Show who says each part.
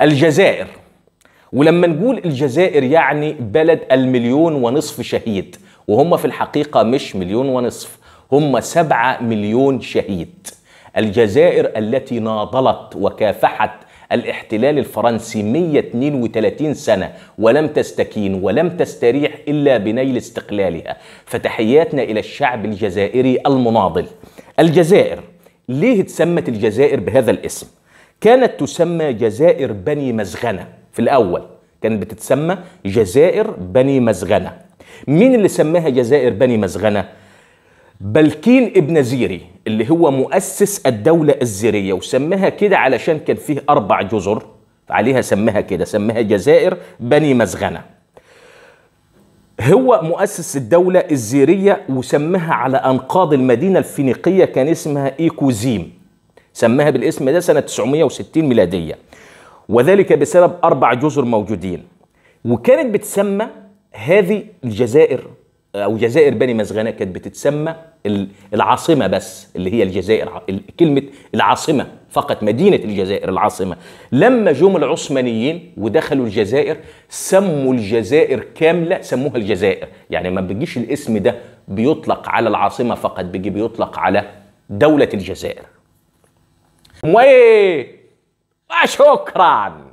Speaker 1: الجزائر ولما نقول الجزائر يعني بلد المليون ونصف شهيد وهم في الحقيقة مش مليون ونصف هم سبعة مليون شهيد الجزائر التي ناضلت وكافحت الاحتلال الفرنسي 132 سنة ولم تستكين ولم تستريح إلا بنيل استقلالها فتحياتنا إلى الشعب الجزائري المناضل الجزائر ليه اتسمت الجزائر بهذا الاسم؟ كانت تسمى جزائر بني مزغنة في الأول كانت بتتسمى جزائر بني مزغنة مين اللي سماها جزائر بني مزغنة؟ بلكين ابن زيري اللي هو مؤسس الدولة الزيرية وسماها كده علشان كان فيه أربع جزر عليها سماها كده سماها جزائر بني مزغنة هو مؤسس الدولة الزيرية وسماها على أنقاض المدينة الفينيقية كان اسمها إيكوزيم سماها بالاسم ده سنة 960 ميلادية وذلك بسبب أربع جزر موجودين وكانت بتسمى هذه الجزائر أو جزائر بني مزغنة كانت بتتسمى العاصمة بس اللي هي الجزائر كلمة العاصمة فقط مدينة الجزائر العاصمة لما جم العثمانيين ودخلوا الجزائر سموا الجزائر كاملة سموها الجزائر يعني ما بيجيش الاسم ده بيطلق على العاصمة فقط بيجي بيطلق على دولة الجزائر وين وشكرا